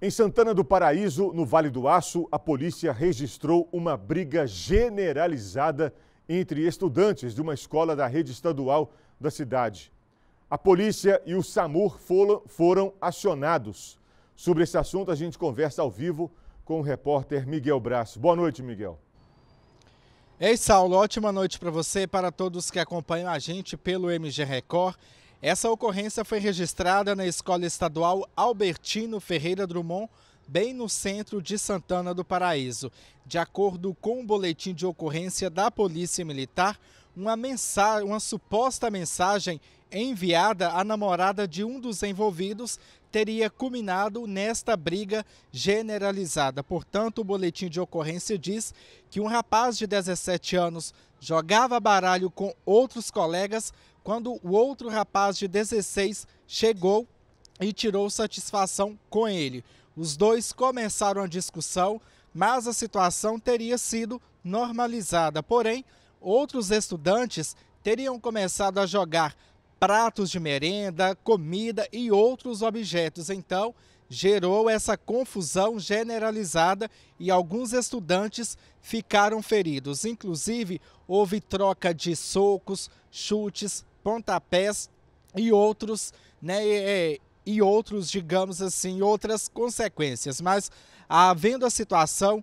Em Santana do Paraíso, no Vale do Aço, a polícia registrou uma briga generalizada entre estudantes de uma escola da rede estadual da cidade. A polícia e o SAMUR foram acionados. Sobre esse assunto, a gente conversa ao vivo com o repórter Miguel Braço. Boa noite, Miguel. Ei, Saulo, ótima noite para você e para todos que acompanham a gente pelo MG Record. Essa ocorrência foi registrada na Escola Estadual Albertino Ferreira Drummond, bem no centro de Santana do Paraíso. De acordo com o boletim de ocorrência da Polícia Militar, uma, mensagem, uma suposta mensagem enviada à namorada de um dos envolvidos teria culminado nesta briga generalizada. Portanto, o boletim de ocorrência diz que um rapaz de 17 anos jogava baralho com outros colegas quando o outro rapaz de 16 chegou e tirou satisfação com ele. Os dois começaram a discussão, mas a situação teria sido normalizada. Porém, outros estudantes teriam começado a jogar pratos de merenda, comida e outros objetos. Então, gerou essa confusão generalizada e alguns estudantes ficaram feridos. Inclusive, houve troca de socos, chutes, pontapés e outros, né, e outros, digamos assim, outras consequências. Mas, havendo a situação,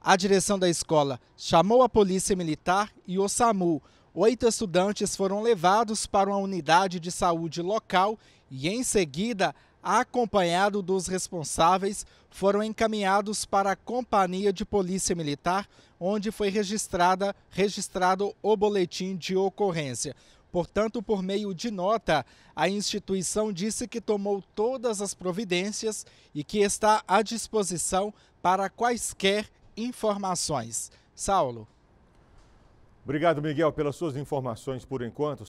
a direção da escola chamou a polícia militar e o SAMU oito estudantes foram levados para uma unidade de saúde local e, em seguida, acompanhado dos responsáveis, foram encaminhados para a Companhia de Polícia Militar, onde foi registrada, registrado o boletim de ocorrência. Portanto, por meio de nota, a instituição disse que tomou todas as providências e que está à disposição para quaisquer informações. Saulo. Obrigado, Miguel, pelas suas informações por enquanto.